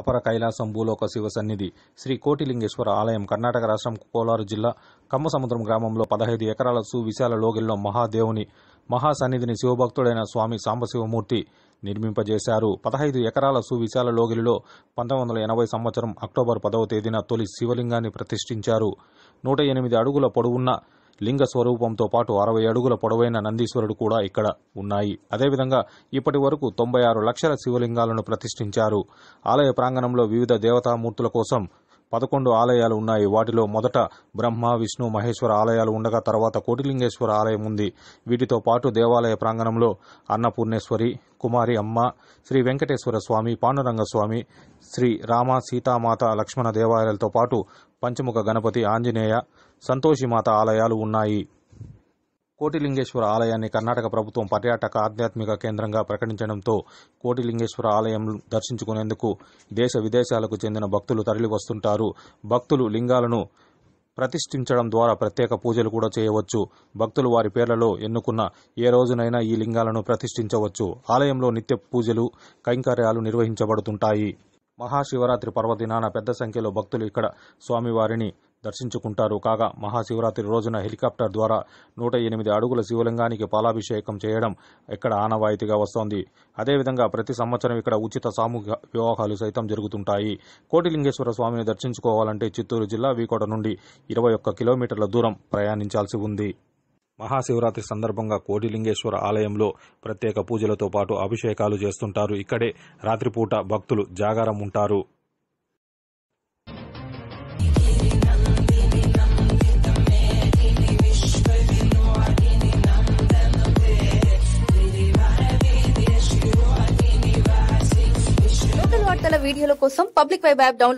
అపర కైలాసం భూలోక శివ సన్నిధి శ్రీ కోటిలింగేశ్వర ఆలయం కర్ణాటక రాష్ట్రం కోలారు జిల్లా కమ్మసముద్రం గ్రామంలో పదహైదు ఎకరాల సువిశాల లోగిల్లో మహాదేవుని మహాసన్నిధిని శివభక్తుడైన స్వామి సాంబశివమూర్తి నిర్మింపజేశారు పదహైదు ఎకరాల సువిశాల లోగిలిలో పంతొమ్మిది వందల ఎనభై సంవత్సరం అక్టోబర్ పదవ తేదీన తొలి శివలింగాన్ని ప్రతిష్ఠించారు నూట ఎనిమిది అడుగుల పొడవున్న లింగ స్వరూపంతో పాటు అరవై అడుగుల పొడవైన నందీశ్వరుడు కూడా ఇక్కడ ఉన్నాయి అదేవిధంగా ఇప్పటి వరకు తొంభై ఆరు లక్షల శివలింగాలను ప్రతిష్ఠించారు ఆలయ ప్రాంగణంలో వివిధ దేవతామూర్తుల కోసం పదకొండు ఆలయాలు ఉన్నాయి వాటిలో మొదట బ్రహ్మ విష్ణు మహేశ్వర ఆలయాలు ఉండగా తర్వాత కోటిలింగేశ్వర ఆలయం ఉంది వీటితో పాటు దేవాలయ ప్రాంగణంలో అన్నపూర్ణేశ్వరి కుమారి అమ్మ శ్రీ వెంకటేశ్వర స్వామి పాండురంగ స్వామి శ్రీ రామ సీతామాత లక్ష్మణ దేవాలయాలతో పాటు పంచముఖ గణపతి ఆంజనేయ సంతోషిమాత ఆలయాలు ఉన్నాయి కోటిలింగేశ్వర ఆలయాన్ని కర్ణాటక ప్రభుత్వం పర్యాటక ఆధ్యాత్మిక కేంద్రంగా ప్రకటించడంతో కోటిలింగేశ్వర ఆలయం దర్శించుకునేందుకు దేశ విదేశాలకు చెందిన భక్తులు తరలివస్తుంటారు భక్తులు లింగాలను ప్రతిష్ఠించడం ద్వారా ప్రత్యేక పూజలు కూడా చేయవచ్చు భక్తులు వారి పేర్లలో ఎన్నుకున్న ఏ రోజునైనా ఈ లింగాలను ప్రతిష్ఠించవచ్చు ఆలయంలో నిత్య పూజలు కైంకర్యాలు నిర్వహించబడుతుంటాయి మహాశివరాత్రి పర్వదినాన పెద్ద సంఖ్యలో భక్తులు ఇక్కడ స్వామివారిని దర్శించుకుంటారు కాగా మహాశివరాత్రి రోజున హెలికాప్టర్ ద్వారా నూట ఎనిమిది అడుగుల శివలింగానికి పాలాభిషేకం చేయడం ఇక్కడ ఆనవాయితీగా వస్తోంది అదేవిధంగా ప్రతి సంవత్సరం ఇక్కడ ఉచిత సామూహిక వివాహాలు సైతం జరుగుతుంటాయి కోటిలింగేశ్వర స్వామిని దర్శించుకోవాలంటే చిత్తూరు జిల్లా వీకోట నుండి ఇరవై ఒక్క కిలోమీటర్ల దూరం ప్రయాణించాల్సి ఉంది మహాశివరాత్రి సందర్భంగా కోటిలింగేశ్వర ఆలయంలో ప్రత్యేక పూజలతో పాటు అభిషేకాలు చేస్తుంటారు ఇక్కడే రాత్రిపూట భక్తులు జాగారం ఉంటారు వీడియోల కోసం పబ్లిక్ వైబ్ యాప్ డౌన్లోడ్